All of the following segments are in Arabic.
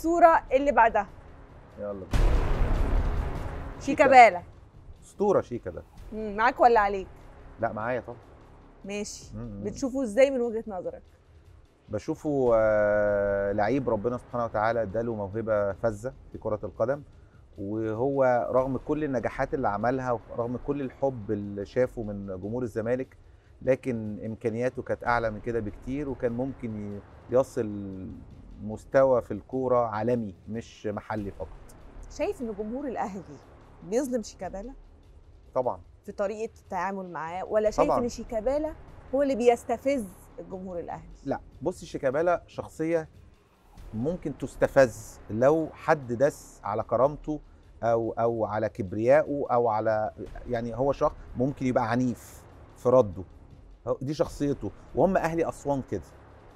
الصوره اللي بعدها يلا بينا شيكا بالا اسطوره شيكا ده معاك ولا عليك لا معايا طبعا ماشي م-م. بتشوفه ازاي من وجهه نظرك بشوفه آه لعيب ربنا سبحانه وتعالى اداله موهبه فذه في كره القدم وهو رغم كل النجاحات اللي عملها ورغم كل الحب اللي شافه من جمهور الزمالك لكن امكانياته كانت اعلى من كده بكتير وكان ممكن يصل مستوى في الكوره عالمي مش محلي فقط شايف ان جمهور الاهلي بيظلم شيكابالا طبعا في طريقه التعامل معاه ولا شايف طبعاً. ان شيكابالا هو اللي بيستفز الجمهور الاهلي لا بص شيكابالا شخصيه ممكن تستفز لو حد دس على كرامته او او على كبريائه او على يعني هو شخص ممكن يبقى عنيف في رده دي شخصيته وهم اهلي اسوان كده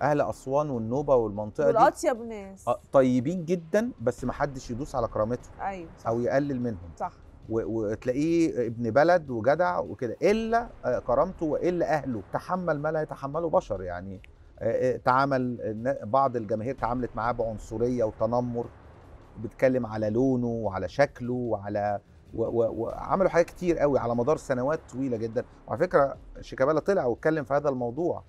اهل اسوان والنوبه والمنطقه دي والاطيب ناس آه، طيبين جدا بس ما حدش يدوس على كرامتهم ايوه صح. او يقلل منهم صح وتلاقيه ابن بلد وجدع وكده الا آه، كرامته والا اهله تحمل ما لا يتحمله بشر يعني آه، تعامل بعض الجماهير تعاملت معاه بعنصريه وتنمر بتكلم على لونه وعلى شكله وعلى وعملوا حاجات كتير قوي على مدار سنوات طويله جدا وعلى فكره شيكابالا طلع واتكلم في هذا الموضوع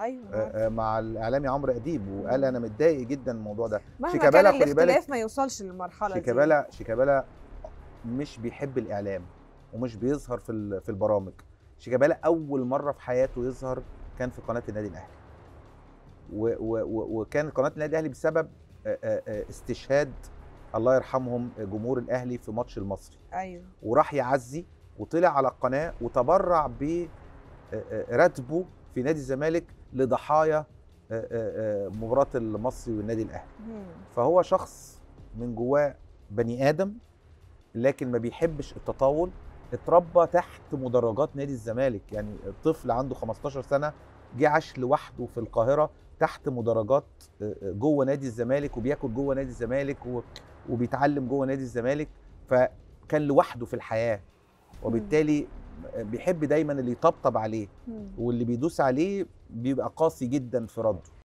ايوه آه، آه، مع الاعلامي عمرو اديب وقال انا متضايق جدا من الموضوع ده شيكابالا خلي بالك ما يوصلش للمرحله دي شيكابالا شيكابالا مش بيحب الاعلام ومش بيظهر في في البرامج شيكابالا اول مره في حياته يظهر كان في قناه النادي الاهلي وكان قناه النادي الاهلي بسبب آه، استشهاد الله يرحمهم جمهور الاهلي في ماتش المصري ايوه وراح يعزي وطلع على القناه وتبرع براتبه في نادي الزمالك لضحايا آه، آه، آه، مباراه المصري والنادي الاهلي فهو شخص من جواه بني ادم لكن ما بيحبش التطاول اتربى تحت مدرجات نادي الزمالك يعني طفل عنده 15 سنه جه عاش لوحده في القاهره تحت مدرجات جوه نادي الزمالك وبياكل جوه نادي الزمالك وبيتعلم جوه نادي الزمالك فكان لوحده في الحياه وبالتالي بيحب دايما اللي يطبطب عليه واللي بيدوس عليه بيبقى قاسي جدا في رده